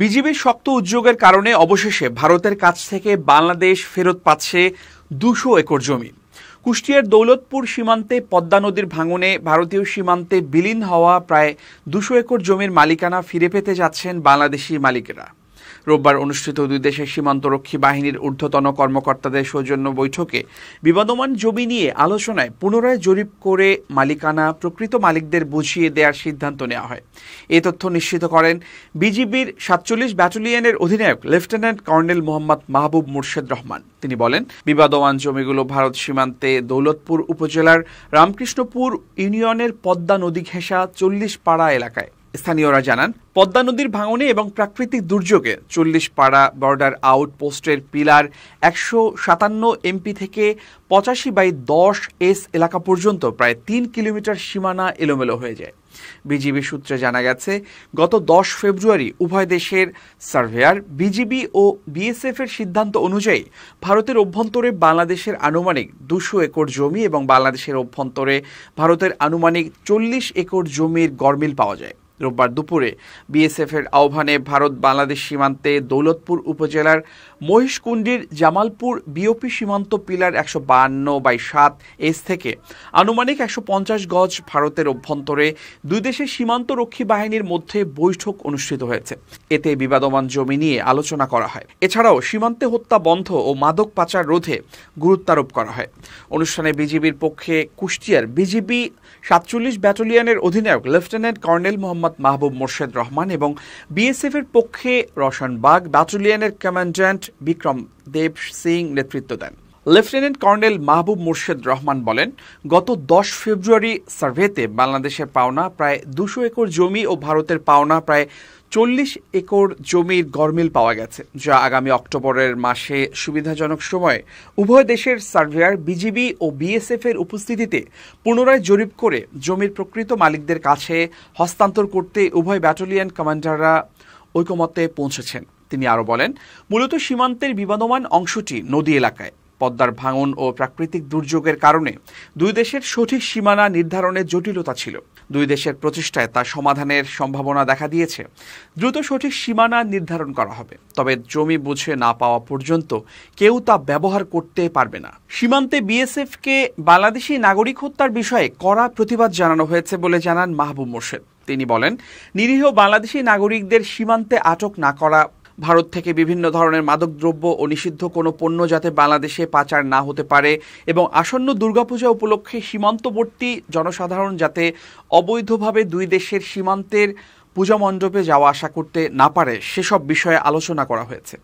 বিজিবির শক্ত উদ্যোগের কারণে অবশেষে ভারতের কাছ থেকে বাংলাদেশ ফেরত পাচ্ছে দুশো একর জমি কুষ্টিয়ার দৌলতপুর সীমান্তে পদ্মা নদীর ভাঙনে ভারতীয় সীমান্তে বিলীন হওয়া প্রায় দুশো একর জমির মালিকানা ফিরে পেতে যাচ্ছেন বাংলাদেশি মালিকেরা রোববার অনুষ্ঠিত দুই দেশের সীমান্তরক্ষী বাহিনীর ঊর্ধ্বতন কর্মকর্তাদের সৌজন্য বৈঠকে বিবাদমান জমি নিয়ে আলোচনায় পুনরায় জরিপ করে মালিকানা প্রকৃত মালিকদের বুঝিয়ে দেওয়ার সিদ্ধান্ত নেওয়া হয় এ তথ্য নিশ্চিত করেন বিজিবির সাতচল্লিশ ব্যাটালিয়নের অধিনায়ক লেফটেন্যান্ট কর্নেল মোহাম্মদ মাহবুব মুর্শেদ রহমান তিনি বলেন বিবাদমান জমিগুলো ভারত সীমান্তে দৌলতপুর উপজেলার রামকৃষ্ণপুর ইউনিয়নের পদ্মা নদী ঘেঁষা চল্লিশ পাড়া এলাকায় স্থানীয়রা জানান পদ্মা নদীর ভাঙনে এবং প্রাকৃতিক দুর্যোগে চল্লিশ পাড়া বর্ডার আউট পোস্টের পিলার একশো সাতান্ন এমপি থেকে পঁচাশি বাই দশ এস এলাকা পর্যন্ত প্রায় তিন কিলোমিটার সীমানা এলোমেলো হয়ে যায় বিজিবি সূত্রে জানা গেছে গত দশ ফেব্রুয়ারি উভয় দেশের সার্ভেয়ার বিজিবি ও বিএসএফ এর সিদ্ধান্ত অনুযায়ী ভারতের অভ্যন্তরে বাংলাদেশের আনুমানিক দুশো একর জমি এবং বাংলাদেশের অভ্যন্তরে ভারতের আনুমানিক চল্লিশ একর জমির গরমিল পাওয়া যায় রোববার দুপুরে বিএসএফের আহ্বানে ভারত বাংলাদেশ সীমান্তে দৌলতপুর উপজেলার মহিষকুণ্ডির জামালপুর বিওপি সীমান্ত পিলার একশো বান্ন বাই সাত এস থেকে আনুমানিক একশো পঞ্চাশ গজ ভারতের অভ্যন্তরে দুই দেশের সীমান্ত রক্ষী বাহিনীর মধ্যে বৈঠক অনুষ্ঠিত হয়েছে এতে বিবাদমান জমি নিয়ে আলোচনা করা হয় এছাড়াও সীমান্তে হত্যা বন্ধ ও মাদক পাচার রোধে গুরুত্বারোপ করা হয় অনুষ্ঠানে বিজিবির পক্ষে কুষ্টিয়ার বিজিবি সাতচল্লিশ ব্যাটালিয়নের অধিনায়ক লেফটেন্যান্ট কর্নেল মোহাম্মদ মোহাম্মদ মাহবুব মোর্শেদ রহমান এবং বিএসএফ এর পক্ষে রশান বাগ ব্যাটালিয়নের কমান্ড্যান্ট বিক্রম দেব সিং নেতৃত্ব দেন লেফটেন্যান্ট কর্নেল মাহবুব মুর্শেদ রহমান বলেন গত দশ ফেব্রুয়ারি সার্ভেতে বাংলাদেশের পাওনা প্রায় দুশো একর জমি ও ভারতের পাওনা প্রায় চল্লিশ একর জমির গরমিল পাওয়া গেছে যা আগামী অক্টোবরের মাসে সুবিধাজনক সময়ে উভয় দেশের সার্ভেয়ার বিজিবি ও বিএসএফ এর উপস্থিতিতে পুনরায় জরিপ করে জমির প্রকৃত মালিকদের কাছে হস্তান্তর করতে উভয় ব্যাটালিয়ন কমান্ডাররা ঐকমত্যে পৌঁছেছেন তিনি আরও বলেন মূলত সীমান্তের বিবাদমান অংশটি নদী এলাকায় পদ্মার ভাঙন ও প্রাকৃতিক দুর্যোগের কারণে দুই দেশের সঠিক সীমানা নির্ধারণে জটিলতা ছিল দুই দেশের প্রচেষ্টায় তা সমাধানের সম্ভাবনা দেখা দিয়েছে দ্রুত সঠিক সীমানা নির্ধারণ করা হবে তবে জমি বুঝে না পাওয়া পর্যন্ত কেউ তা ব্যবহার করতে পারবে না সীমান্তে বিএসএফকে বাংলাদেশি নাগরিক হত্যার বিষয়ে কড়া প্রতিবাদ জানানো হয়েছে বলে জানান মাহবুব মোর্শেদ তিনি বলেন নিরীহ বাংলাদেশি নাগরিকদের সীমান্তে আটক না করা ভারত থেকে বিভিন্ন ধরনের মাদকদ্রব্য ও নিষিদ্ধ কোনো পণ্য যাতে বাংলাদেশে পাচার না হতে পারে এবং আসন্ন দুর্গাপূজা উপলক্ষে সীমান্তবর্তী জনসাধারণ যাতে অবৈধভাবে দুই দেশের সীমান্তের পূজা মণ্ডপে যাওয়া আসা করতে না পারে সেসব বিষয়ে আলোচনা করা হয়েছে